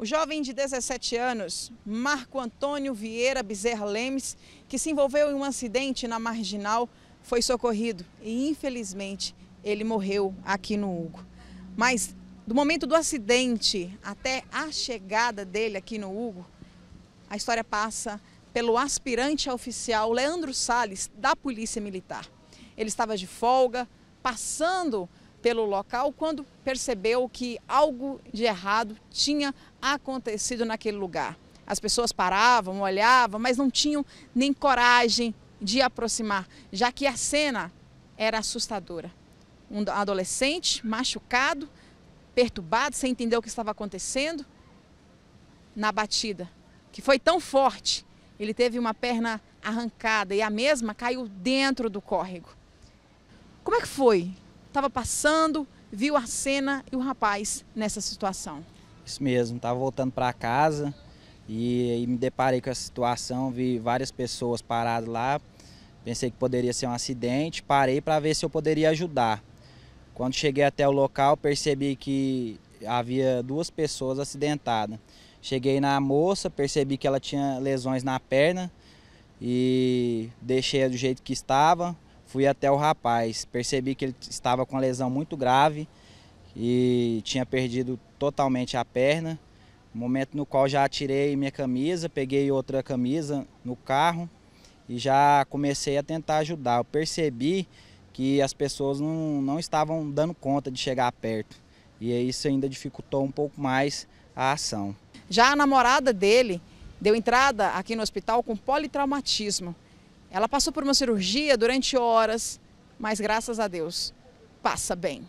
O jovem de 17 anos, Marco Antônio Vieira Bezerra Lemes, que se envolveu em um acidente na marginal, foi socorrido e, infelizmente, ele morreu aqui no Hugo. Mas do momento do acidente até a chegada dele aqui no Hugo, a história passa pelo aspirante a oficial Leandro Sales da Polícia Militar. Ele estava de folga, passando pelo local quando percebeu que algo de errado tinha acontecido naquele lugar. As pessoas paravam, olhavam, mas não tinham nem coragem de aproximar, já que a cena era assustadora. Um adolescente machucado, perturbado, sem entender o que estava acontecendo, na batida, que foi tão forte, ele teve uma perna arrancada e a mesma caiu dentro do córrego. Como é que foi estava passando, viu a cena e o rapaz nessa situação. Isso mesmo, estava voltando para casa e, e, me deparei com essa situação, vi várias pessoas paradas lá, pensei que poderia ser um acidente, parei para ver se eu poderia ajudar. Quando cheguei até o local, percebi que havia duas pessoas acidentadas. Cheguei na moça, percebi que ela tinha lesões na perna e deixei do jeito que estava, Fui até o rapaz, percebi que ele estava com uma lesão muito grave e tinha perdido totalmente a perna. Momento no qual já tirei minha camisa, peguei outra camisa no carro e já comecei a tentar ajudar. Eu percebi que as pessoas não, não estavam dando conta de chegar perto e isso ainda dificultou um pouco mais a ação. Já a namorada dele deu entrada aqui no hospital com politraumatismo. Ela passou por uma cirurgia durante horas, mas graças a Deus passa bem.